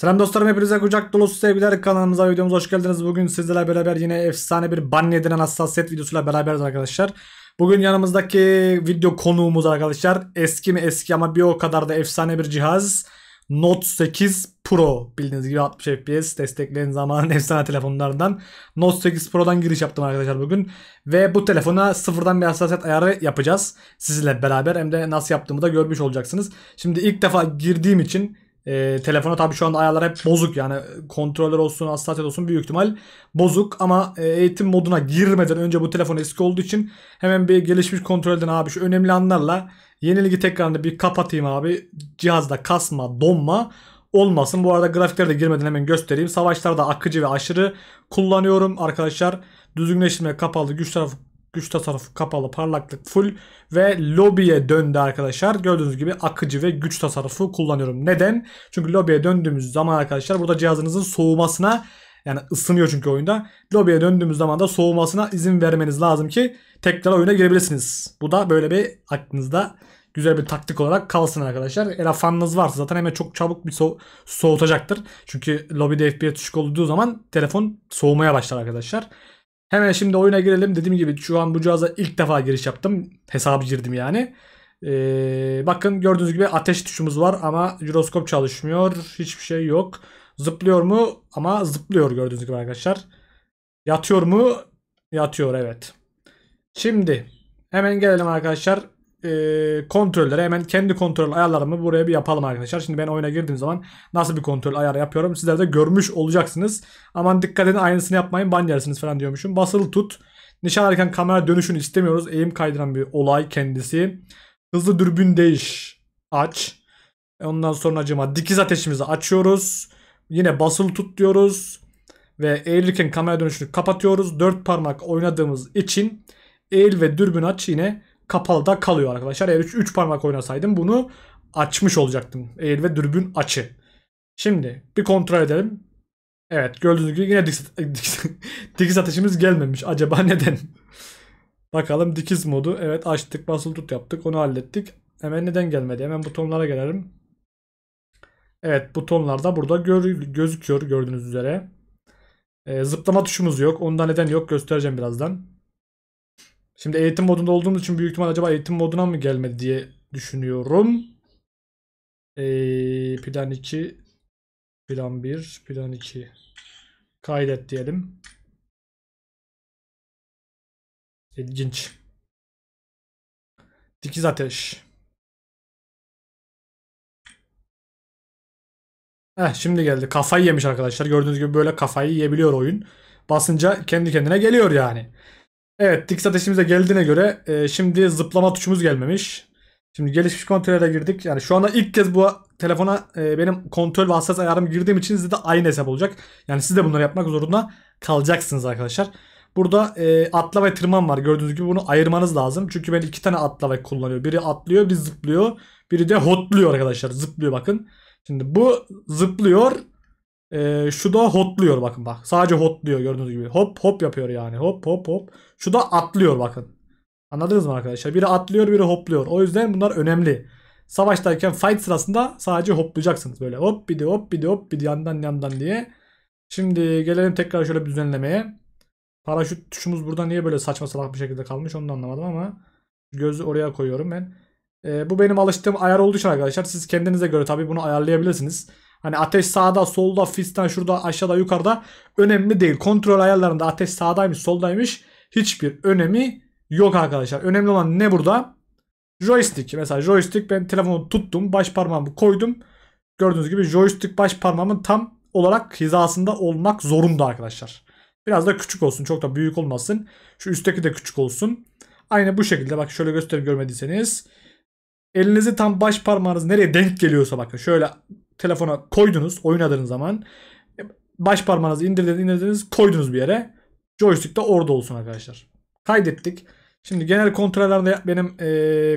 Selam dostlarım hepinize kucak dolusu sevgiler kanalımıza videomuza hoş geldiniz. Bugün sizlerle beraber yine efsane bir ban yediren hassasiyet videosuyla beraberiz arkadaşlar. Bugün yanımızdaki video konuğumuz arkadaşlar eski mi eski ama bir o kadar da efsane bir cihaz. Note 8 Pro bildiğiniz gibi 60 FPS destekleyen zaman efsane telefonlardan Note 8 Pro'dan giriş yaptım arkadaşlar bugün ve bu telefona sıfırdan bir hassasiyet ayarı yapacağız sizinle beraber hem de nasıl yaptığımı da görmüş olacaksınız. Şimdi ilk defa girdiğim için e, ee, telefona tabii şu anda ayarlar hep bozuk yani kontroller olsun hassasiyet olsun büyük ihtimal bozuk ama e, eğitim moduna girmeden önce bu telefon eski olduğu için hemen bir gelişmiş kontrolden abi şu önemli anlarla yenilgi tekrarını bir kapatayım abi cihazda kasma donma olmasın. Bu arada grafikleri de girmeden hemen göstereyim. Savaşlarda akıcı ve aşırı kullanıyorum arkadaşlar. Düzgünleştirme kapalı güç tarafı Güç tasarrufu kapalı, parlaklık full ve lobiye döndü arkadaşlar. Gördüğünüz gibi akıcı ve güç tasarrufu kullanıyorum. Neden? Çünkü lobiye döndüğümüz zaman arkadaşlar burada cihazınızın soğumasına yani ısınıyor çünkü oyunda. Lobiye döndüğümüz zaman da soğumasına izin vermeniz lazım ki tekrar oyuna girebilirsiniz. Bu da böyle bir aklınızda güzel bir taktik olarak kalsın arkadaşlar. Eğer fanınız varsa zaten hemen çok çabuk bir so soğutacaktır. Çünkü lobide F1'e düşük olduğu zaman telefon soğumaya başlar arkadaşlar. Hemen şimdi oyuna girelim. Dediğim gibi şu an bu cihaza ilk defa giriş yaptım. Hesabı girdim yani. Ee, bakın gördüğünüz gibi ateş tuşumuz var ama jiroskop çalışmıyor. Hiçbir şey yok. Zıplıyor mu? Ama zıplıyor gördüğünüz gibi arkadaşlar. Yatıyor mu? Yatıyor evet. Şimdi hemen gelelim arkadaşlar e, kontrolleri hemen kendi kontrol ayarlarımı buraya bir yapalım arkadaşlar. Şimdi ben oyuna girdiğim zaman nasıl bir kontrol ayarı yapıyorum sizler de görmüş olacaksınız. Aman dikkat edin aynısını yapmayın ban falan diyormuşum. Basılı tut. Nişan alırken kamera dönüşünü istemiyoruz. Eğim kaydıran bir olay kendisi. Hızlı dürbün değiş aç. E, ondan sonra acıma dikiz ateşimizi açıyoruz. Yine basılı tut diyoruz. Ve eğilirken kamera dönüşünü kapatıyoruz. Dört parmak oynadığımız için eğil ve dürbün aç yine Kapalı da kalıyor arkadaşlar. Eğer 3 parmak oynasaydım bunu açmış olacaktım. Eğil ve dürbün açı. Şimdi bir kontrol edelim. Evet gördüğünüz gibi yine dikiz, dikiz, dikiz ateşimiz gelmemiş. Acaba neden? Bakalım dikiz modu. Evet açtık basılı tut yaptık. Onu hallettik. Hemen neden gelmedi? Hemen butonlara gelelim. Evet butonlar da burada gör, gözüküyor gördüğünüz üzere. Ee, zıplama tuşumuz yok. Onda neden yok göstereceğim birazdan. Şimdi eğitim modunda olduğumuz için büyük ihtimal acaba eğitim moduna mı gelmedi diye düşünüyorum. Ee, plan 2, plan 1, plan 2. Kaydet diyelim. İlginç. Dikiz ateş. Heh şimdi geldi. Kafayı yemiş arkadaşlar. Gördüğünüz gibi böyle kafayı yiyebiliyor oyun. Basınca kendi kendine geliyor yani. Evet Dix ateşimize geldiğine göre e, şimdi zıplama tuşumuz gelmemiş. Şimdi gelişmiş kontrollere girdik. Yani şu anda ilk kez bu telefona e, benim kontrol ve hassas ayarım girdiğim için sizde de aynı hesap olacak. Yani siz de bunları yapmak zorunda kalacaksınız arkadaşlar. Burada e, atla ve tırman var. Gördüğünüz gibi bunu ayırmanız lazım. Çünkü ben iki tane atla ve kullanıyor. Biri atlıyor, biri zıplıyor. Biri de hotluyor arkadaşlar. Zıplıyor bakın. Şimdi bu zıplıyor. Ee, şu da hotluyor bakın bak. Sadece hotluyor gördüğünüz gibi. Hop hop yapıyor yani. Hop hop hop. Şu da atlıyor bakın. Anladınız mı arkadaşlar? Biri atlıyor biri hopluyor. O yüzden bunlar önemli. Savaştayken fight sırasında sadece hoplayacaksınız. Böyle hop bir de hop bir de hop bir de yandan yandan diye. Şimdi gelelim tekrar şöyle bir düzenlemeye. Paraşüt tuşumuz burada niye böyle saçma salak bir şekilde kalmış onu da anlamadım ama. Gözü oraya koyuyorum ben. E, bu benim alıştığım ayar olduğu için arkadaşlar siz kendinize göre tabi bunu ayarlayabilirsiniz. Hani ateş sağda, solda, fistan şurada, aşağıda, yukarıda önemli değil. Kontrol ayarlarında ateş sağdaymış, soldaymış hiçbir önemi yok arkadaşlar. Önemli olan ne burada? Joystick. Mesela joystick ben telefonu tuttum, baş parmağımı koydum. Gördüğünüz gibi joystick baş parmağımın tam olarak hizasında olmak zorunda arkadaşlar. Biraz da küçük olsun. Çok da büyük olmasın. Şu üstteki de küçük olsun. Aynı bu şekilde bak şöyle göstereyim görmediyseniz. Elinizi tam baş parmağınız nereye denk geliyorsa bakın şöyle telefona koydunuz oynadığınız zaman e, baş parmağınızı indirdiniz indirdiniz koydunuz bir yere. Joystick de orada olsun arkadaşlar. Kaydettik. Şimdi genel kontrollerde benim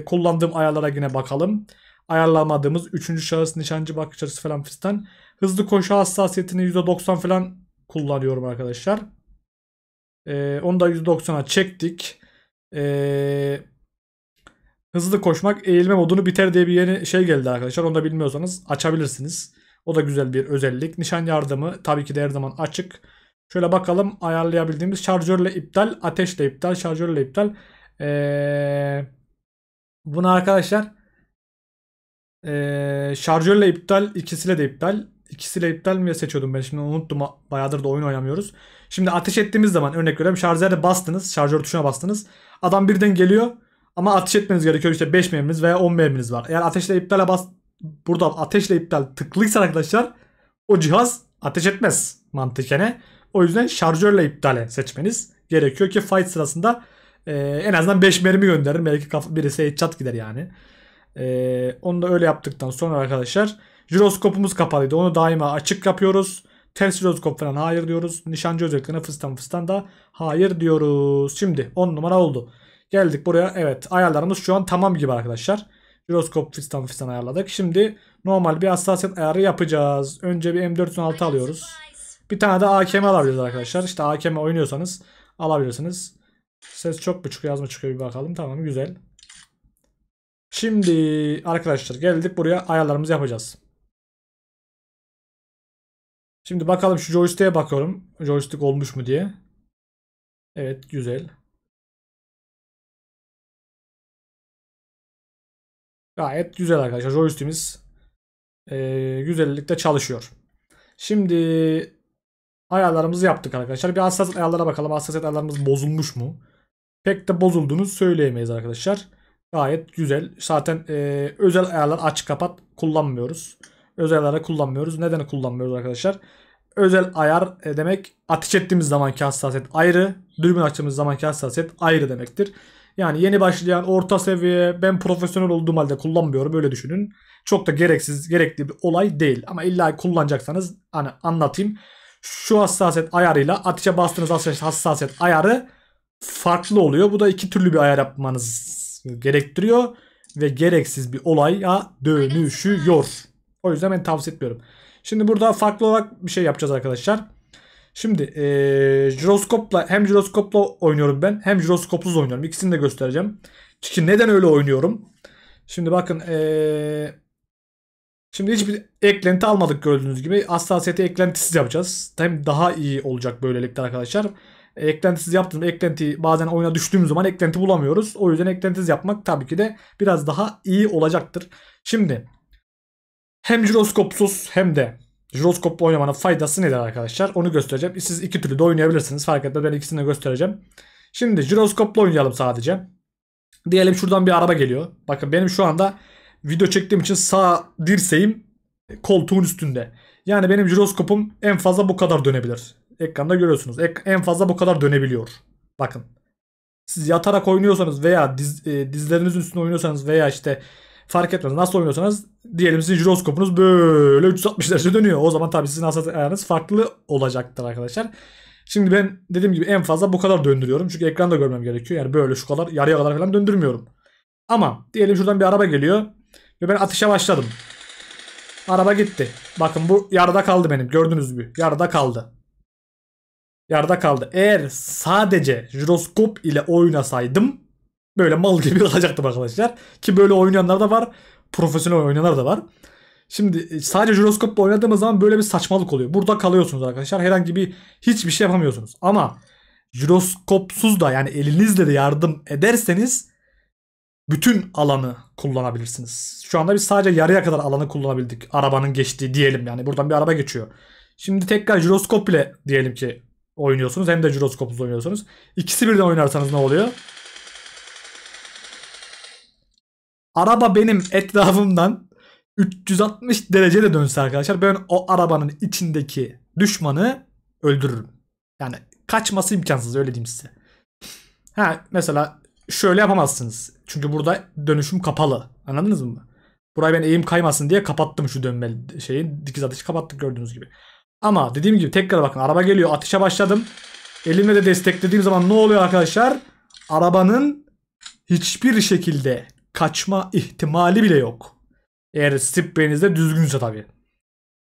e, kullandığım ayarlara yine bakalım. Ayarlamadığımız 3. şahıs nişancı bakış açısı falan fistan. Hızlı koşu hassasiyetini %90 falan kullanıyorum arkadaşlar. E, onu da %90'a çektik. E, Hızlı koşmak eğilme modunu biter diye bir yeni şey geldi arkadaşlar. Onu da bilmiyorsanız açabilirsiniz. O da güzel bir özellik. Nişan yardımı tabii ki de her zaman açık. Şöyle bakalım ayarlayabildiğimiz şarjörle iptal, ateşle iptal, şarjörle iptal. Ee, bunu arkadaşlar ee, şarjörle iptal, ikisiyle de iptal. İkisiyle iptal mi seçiyordum ben şimdi unuttum bayağıdır da oyun oynamıyoruz. Şimdi ateş ettiğimiz zaman örnek veriyorum şarjörle bastınız, şarjör tuşuna bastınız. Adam birden geliyor ama ateş etmeniz gerekiyor işte 5 mermimiz veya 10 mermimiz var. Eğer ateşle iptale bas burada ateşle iptal tıklıysa arkadaşlar o cihaz ateş etmez mantıkene. O yüzden şarjörle iptale seçmeniz gerekiyor ki fight sırasında e, en azından 5 mermi gönderir. Belki kafa, birisi headshot gider yani. E, onu da öyle yaptıktan sonra arkadaşlar jiroskopumuz kapalıydı. Onu daima açık yapıyoruz. Ters jiroskop falan hayır diyoruz. Nişancı özelliklerine fıstan fıstan da hayır diyoruz. Şimdi 10 numara oldu. Geldik buraya. Evet ayarlarımız şu an tamam gibi arkadaşlar. Jiroskop fistan fistan ayarladık. Şimdi normal bir hassasiyet ayarı yapacağız. Önce bir M416 alıyoruz. Bir tane de AKM alabiliriz arkadaşlar. İşte AKM oynuyorsanız alabilirsiniz. Ses çok mu çıkıyor az çıkıyor bir bakalım. Tamam güzel. Şimdi arkadaşlar geldik buraya ayarlarımızı yapacağız. Şimdi bakalım şu joystick'e bakıyorum. Joystick olmuş mu diye. Evet güzel. Gayet güzel arkadaşlar. Joystick'imiz e, güzellikle çalışıyor. Şimdi ayarlarımızı yaptık arkadaşlar. Bir hassasiyet ayarlara bakalım. Hassasiyet ayarlarımız bozulmuş mu? Pek de bozulduğunu söyleyemeyiz arkadaşlar. Gayet güzel. Zaten e, özel ayarlar aç kapat kullanmıyoruz. Özel ayarları kullanmıyoruz. Neden kullanmıyoruz arkadaşlar? Özel ayar e, demek ateş ettiğimiz zamanki hassasiyet ayrı. Dürbün açtığımız zamanki hassasiyet ayrı demektir. Yani yeni başlayan orta seviye ben profesyonel olduğum halde kullanmıyorum öyle düşünün. Çok da gereksiz gerekli bir olay değil ama illa kullanacaksanız hani anlatayım. Şu hassasiyet ayarıyla ateşe bastığınız hassasiyet ayarı farklı oluyor. Bu da iki türlü bir ayar yapmanız gerektiriyor ve gereksiz bir olaya dönüşüyor. O yüzden ben tavsiye etmiyorum. Şimdi burada farklı olarak bir şey yapacağız arkadaşlar. Şimdi e, jiroskopla hem jiroskopla oynuyorum ben hem jiroskopsuz oynuyorum. İkisini de göstereceğim. Çünkü neden öyle oynuyorum? Şimdi bakın e, şimdi hiçbir eklenti almadık gördüğünüz gibi. Hassasiyeti eklentisiz yapacağız. Hem daha iyi olacak böylelikle arkadaşlar. E, eklentisiz yaptığımız eklenti bazen oyuna düştüğümüz zaman eklenti bulamıyoruz. O yüzden eklentisiz yapmak tabii ki de biraz daha iyi olacaktır. Şimdi hem jiroskopsuz hem de jiroskopla oynamanın faydası nedir arkadaşlar? Onu göstereceğim. Siz iki türlü de oynayabilirsiniz. Fark etmez ben ikisini de göstereceğim. Şimdi jiroskopla oynayalım sadece. Diyelim şuradan bir araba geliyor. Bakın benim şu anda video çektiğim için sağ dirseğim koltuğun üstünde. Yani benim jiroskopum en fazla bu kadar dönebilir. Ekranda görüyorsunuz. Ek en fazla bu kadar dönebiliyor. Bakın. Siz yatarak oynuyorsanız veya diz, e, dizlerinizin üstünde oynuyorsanız veya işte fark etmez. Nasıl oynuyorsanız diyelim sizin jiroskopunuz böyle 360 derece dönüyor. O zaman tabii sizin hassas ayarınız farklı olacaktır arkadaşlar. Şimdi ben dediğim gibi en fazla bu kadar döndürüyorum. Çünkü ekranda görmem gerekiyor. Yani böyle şu kadar yarıya kadar falan döndürmüyorum. Ama diyelim şuradan bir araba geliyor. Ve ben atışa başladım. Araba gitti. Bakın bu yarıda kaldı benim. Gördünüz mü? yarıda kaldı. Yarıda kaldı. Eğer sadece jiroskop ile oynasaydım Böyle mal gibi alacaktım arkadaşlar. Ki böyle oynayanlar da var. Profesyonel oynayanlar da var. Şimdi e, sadece jiroskopla oynadığımız zaman böyle bir saçmalık oluyor. Burada kalıyorsunuz arkadaşlar. Herhangi bir hiçbir şey yapamıyorsunuz. Ama jiroskopsuz da yani elinizle de yardım ederseniz bütün alanı kullanabilirsiniz. Şu anda biz sadece yarıya kadar alanı kullanabildik. Arabanın geçtiği diyelim yani. Buradan bir araba geçiyor. Şimdi tekrar jiroskop ile diyelim ki oynuyorsunuz. Hem de jiroskopsuz oynuyorsunuz. İkisi birden oynarsanız ne oluyor? Araba benim etrafımdan 360 derece de dönse arkadaşlar ben o arabanın içindeki düşmanı öldürürüm. Yani kaçması imkansız öyle diyeyim size. Ha mesela şöyle yapamazsınız. Çünkü burada dönüşüm kapalı. Anladınız mı? Burayı ben eğim kaymasın diye kapattım şu dönme şeyin Dikiz atışı kapattık gördüğünüz gibi. Ama dediğim gibi tekrar bakın araba geliyor atışa başladım. Elimle de desteklediğim zaman ne oluyor arkadaşlar? Arabanın hiçbir şekilde kaçma ihtimali bile yok. Eğer strip de düzgünse tabii.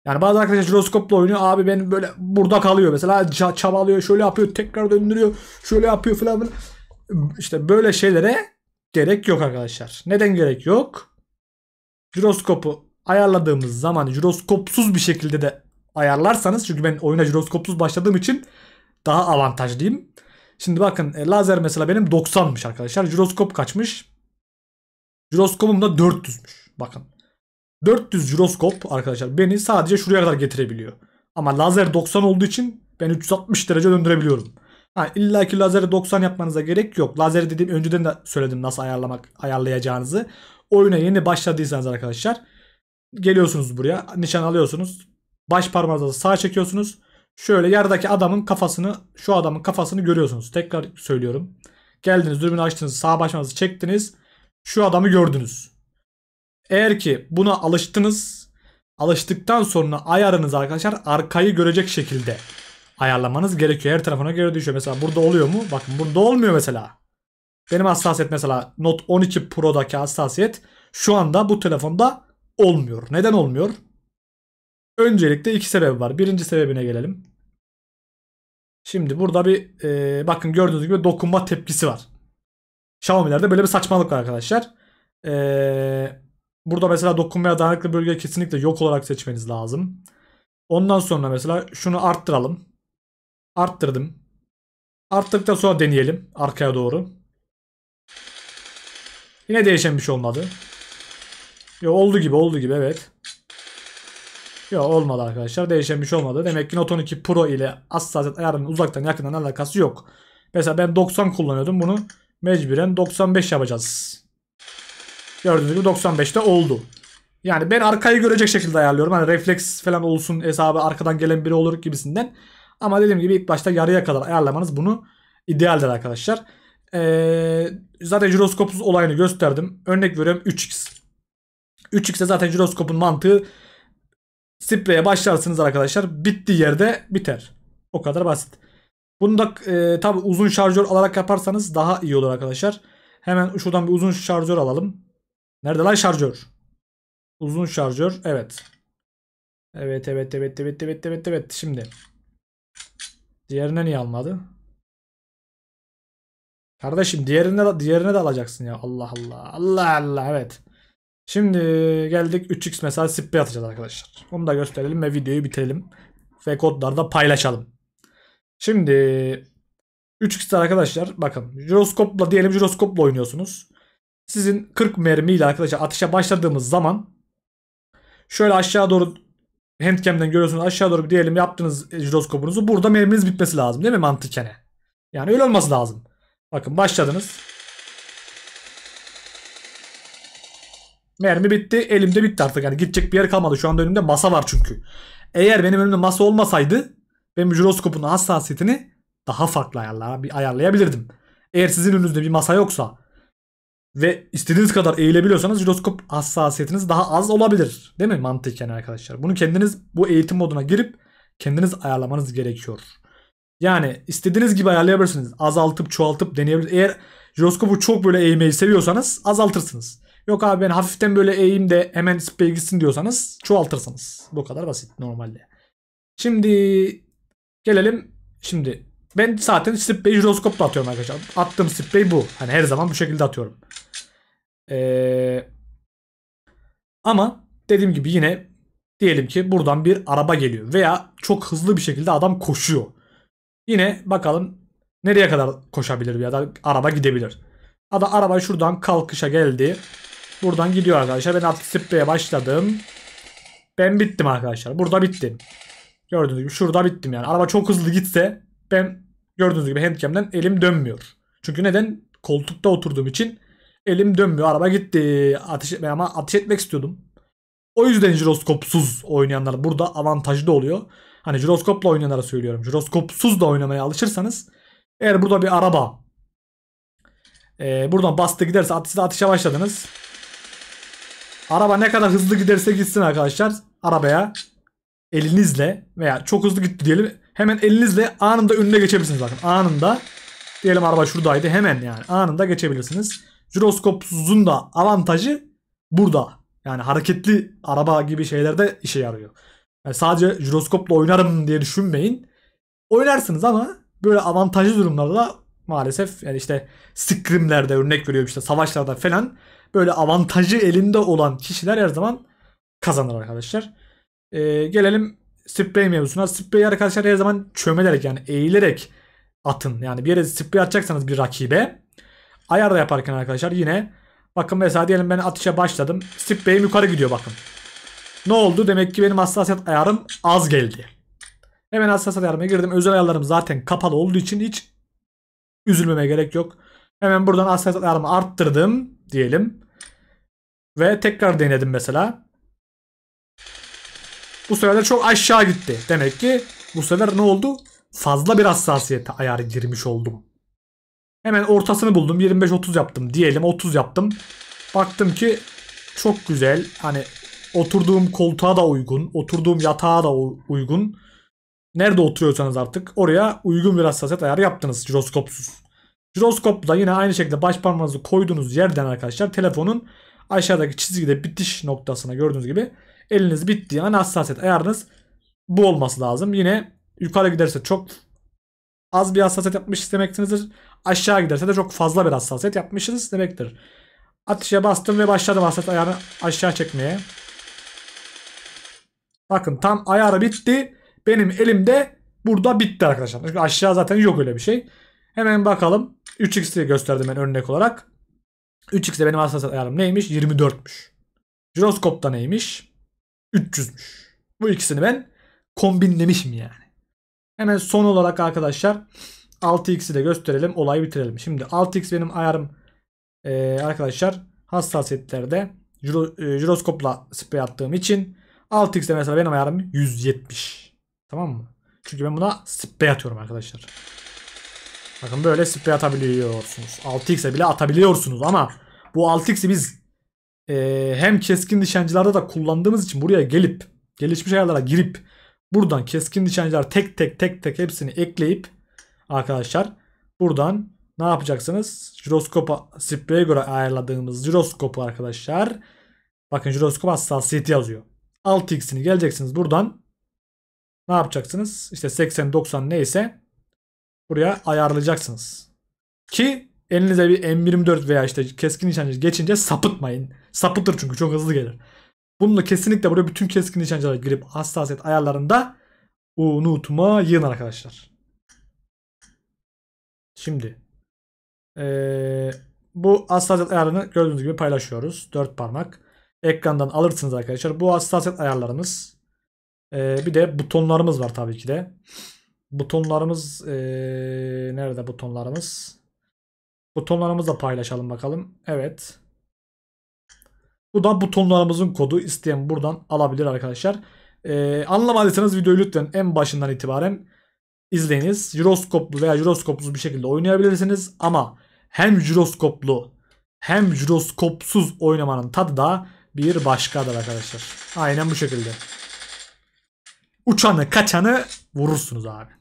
Yani bazı arkadaşlar jiroskopla oynuyor. Abi benim böyle burada kalıyor mesela çabalıyor şöyle yapıyor tekrar döndürüyor şöyle yapıyor falan filan. İşte böyle şeylere gerek yok arkadaşlar. Neden gerek yok? Jiroskopu ayarladığımız zaman jiroskopsuz bir şekilde de ayarlarsanız çünkü ben oyuna jiroskopsuz başladığım için daha avantajlıyım. Şimdi bakın e, lazer mesela benim 90'mış arkadaşlar. Jiroskop kaçmış? Jiroskopum da 400'müş. Bakın. 400 jiroskop arkadaşlar beni sadece şuraya kadar getirebiliyor. Ama lazer 90 olduğu için ben 360 derece döndürebiliyorum. Ha, İlla ki lazeri 90 yapmanıza gerek yok. Lazeri dediğim önceden de söyledim nasıl ayarlamak ayarlayacağınızı. Oyuna yeni başladıysanız arkadaşlar geliyorsunuz buraya nişan alıyorsunuz. Baş parmağınızı sağ çekiyorsunuz. Şöyle yerdeki adamın kafasını şu adamın kafasını görüyorsunuz. Tekrar söylüyorum. Geldiniz dürbünü açtınız sağ başınızı çektiniz şu adamı gördünüz. Eğer ki buna alıştınız, alıştıktan sonra ayarınız arkadaşlar arkayı görecek şekilde ayarlamanız gerekiyor. Her tarafına göre düşüyor. Mesela burada oluyor mu? Bakın burada olmuyor mesela. Benim hassasiyet mesela Note 12 Pro'daki hassasiyet şu anda bu telefonda olmuyor. Neden olmuyor? Öncelikle iki sebebi var. Birinci sebebine gelelim. Şimdi burada bir e, bakın gördüğünüz gibi dokunma tepkisi var. Xiaomi'lerde böyle bir saçmalık var arkadaşlar. Ee, burada mesela dokunmaya dayanıklı bölge kesinlikle yok olarak seçmeniz lazım. Ondan sonra mesela şunu arttıralım. Arttırdım. Arttırdıktan sonra deneyelim arkaya doğru. Yine değişen bir şey olmadı. Yo oldu gibi oldu gibi evet. Yo olmadı arkadaşlar. Değişen bir şey olmadı. Demek ki Note 12 Pro ile hassasiyet ayarının uzaktan yakından alakası yok. Mesela ben 90 kullanıyordum. Bunu mecburen 95 yapacağız. Gördüğünüz gibi 95'te oldu. Yani ben arkayı görecek şekilde ayarlıyorum. Hani refleks falan olsun hesabı arkadan gelen biri olur gibisinden. Ama dediğim gibi ilk başta yarıya kadar ayarlamanız bunu idealdir arkadaşlar. Ee, zaten jiroskopsuz olayını gösterdim. Örnek veriyorum 3x. 3x'e zaten jiroskopun mantığı spreye başlarsınız arkadaşlar. Bittiği yerde biter. O kadar basit. Bunu da e, tabi uzun şarjör alarak yaparsanız daha iyi olur arkadaşlar. Hemen şuradan bir uzun şarjör alalım. Nerede lan şarjör? Uzun şarjör. Evet. Evet evet evet evet evet evet evet. Şimdi. Diğerine niye almadı? Kardeşim diğerine de, diğerine de alacaksın ya. Allah Allah. Allah Allah evet. Şimdi geldik 3x mesela sippe atacağız arkadaşlar. Onu da gösterelim ve videoyu bitirelim. Ve da paylaşalım. Şimdi 3x arkadaşlar bakın jiroskopla diyelim jiroskopla oynuyorsunuz. Sizin 40 mermi ile arkadaşlar atışa başladığımız zaman şöyle aşağı doğru handcam'den görüyorsunuz aşağı doğru diyelim yaptığınız jiroskopunuzu burada merminiz bitmesi lazım değil mi mantıkene? Yani öyle olması lazım. Bakın başladınız. Mermi bitti. Elimde bitti artık. Yani gidecek bir yer kalmadı. Şu anda önümde masa var çünkü. Eğer benim önümde masa olmasaydı ben jiroskopun hassasiyetini daha farklı ayarlar, bir ayarlayabilirdim. Eğer sizin önünüzde bir masa yoksa ve istediğiniz kadar eğilebiliyorsanız jiroskop hassasiyetiniz daha az olabilir. Değil mi mantıken yani arkadaşlar? Bunu kendiniz bu eğitim moduna girip kendiniz ayarlamanız gerekiyor. Yani istediğiniz gibi ayarlayabilirsiniz. Azaltıp çoğaltıp deneyebilirsiniz. Eğer jiroskopu çok böyle eğmeyi seviyorsanız azaltırsınız. Yok abi ben hafiften böyle eğeyim de hemen spey gitsin diyorsanız çoğaltırsınız. Bu kadar basit normalde. Şimdi Gelelim şimdi. Ben zaten spray jiroskopla atıyorum arkadaşlar. Attığım spray bu. Hani her zaman bu şekilde atıyorum. Ee, ama dediğim gibi yine diyelim ki buradan bir araba geliyor veya çok hızlı bir şekilde adam koşuyor. Yine bakalım nereye kadar koşabilir ya da araba gidebilir. ada araba şuradan kalkışa geldi. Buradan gidiyor arkadaşlar. Ben artık spreye başladım. Ben bittim arkadaşlar. Burada bittim. Gördüğünüz gibi şurada bittim yani. Araba çok hızlı gitse ben gördüğünüz gibi handcam'den elim dönmüyor. Çünkü neden? Koltukta oturduğum için elim dönmüyor. Araba gitti. Ateş etmeye ama ateş etmek istiyordum. O yüzden jiroskopsuz oynayanlar burada avantajlı oluyor. Hani jiroskopla oynayanlara söylüyorum. Jiroskopsuz da oynamaya alışırsanız eğer burada bir araba e, buradan bastı giderse atışta atışa başladınız. Araba ne kadar hızlı giderse gitsin arkadaşlar. Arabaya elinizle veya çok hızlı gitti diyelim hemen elinizle anında önüne geçebilirsiniz bakın anında diyelim araba şuradaydı hemen yani anında geçebilirsiniz. Jiroskopsuzun da avantajı burada yani hareketli araba gibi şeylerde işe yarıyor. Yani sadece jiroskopla oynarım diye düşünmeyin. Oynarsınız ama böyle avantajlı durumlarda maalesef yani işte scrimlerde örnek veriyorum işte savaşlarda falan böyle avantajı elinde olan kişiler her zaman kazanır arkadaşlar. Ee, gelelim sprey mevzusuna. Spreyi arkadaşlar her zaman çömelerek yani eğilerek atın. Yani bir yere sprey atacaksanız bir rakibe ayar da yaparken arkadaşlar yine bakın mesela diyelim ben atışa başladım. Spreyim yukarı gidiyor bakın. Ne oldu? Demek ki benim hassasiyet ayarım az geldi. Hemen hassasiyet ayarıma girdim. Özel ayarlarım zaten kapalı olduğu için hiç üzülmeme gerek yok. Hemen buradan hassasiyet ayarımı arttırdım diyelim. Ve tekrar denedim mesela. Bu sefer çok aşağı gitti. Demek ki bu sefer ne oldu? Fazla bir hassasiyete ayarı girmiş oldum. Hemen ortasını buldum. 25-30 yaptım. Diyelim 30 yaptım. Baktım ki çok güzel. Hani oturduğum koltuğa da uygun. Oturduğum yatağa da uygun. Nerede oturuyorsanız artık oraya uygun bir hassasiyet ayarı yaptınız jiroskopsuz. Jiroskopla yine aynı şekilde baş parmağınızı koyduğunuz yerden arkadaşlar telefonun aşağıdaki çizgide bitiş noktasına gördüğünüz gibi Eliniz bittiği an hassasiyet ayarınız bu olması lazım. Yine yukarı giderse çok az bir hassasiyet yapmış demeksinizdir. Aşağı giderse de çok fazla bir hassasiyet yapmışız demektir. Atışa bastım ve başladım hassasiyet ayarını aşağı çekmeye. Bakın tam ayarı bitti. Benim elimde burada bitti arkadaşlar. Çünkü aşağı zaten yok öyle bir şey. Hemen bakalım. 3x'i gösterdim ben örnek olarak. 3x'de benim hassasiyet ayarım neymiş? 24'müş. Jiroskopta neymiş? 300'müş. Bu ikisini ben kombinlemişim yani. Hemen son olarak arkadaşlar 6x'i de gösterelim. Olayı bitirelim. Şimdi 6x benim ayarım e, arkadaşlar hassasiyetlerde jiro, e, jiroskopla sprey attığım için 6 de mesela benim ayarım 170. Tamam mı? Çünkü ben buna sprey atıyorum arkadaşlar. Bakın böyle sprey atabiliyorsunuz. 6x'e bile atabiliyorsunuz ama bu 6x'i biz e, hem keskin nişancılarda da kullandığımız için buraya gelip gelişmiş ayarlara girip buradan keskin nişancılar tek tek tek tek hepsini ekleyip arkadaşlar buradan ne yapacaksınız? Jiroskopa spreye göre ayarladığımız jiroskopu arkadaşlar bakın jiroskop hassasiyeti yazıyor. alt xini geleceksiniz buradan ne yapacaksınız? İşte 80 90 neyse buraya ayarlayacaksınız. Ki Elinize bir M24 veya işte keskin nişancı geçince sapıtmayın. Sapıtır çünkü çok hızlı gelir. Bununla kesinlikle buraya bütün keskin nişancılara girip hassasiyet ayarlarında unutmayın arkadaşlar. Şimdi ee, bu hassasiyet ayarını gördüğünüz gibi paylaşıyoruz. 4 parmak. Ekrandan alırsınız arkadaşlar. Bu hassasiyet ayarlarımız. Ee, bir de butonlarımız var tabii ki de. Butonlarımız ee, nerede butonlarımız? Butonlarımızla paylaşalım bakalım. Evet. Bu da butonlarımızın kodu. İsteyen buradan alabilir arkadaşlar. Ee, anlamadıysanız videoyu lütfen en başından itibaren izleyiniz. Jiroskoplu veya jiroskopsuz bir şekilde oynayabilirsiniz. Ama hem jiroskoplu hem jiroskopsuz oynamanın tadı da bir başkadır arkadaşlar. Aynen bu şekilde. Uçanı kaçanı vurursunuz abi.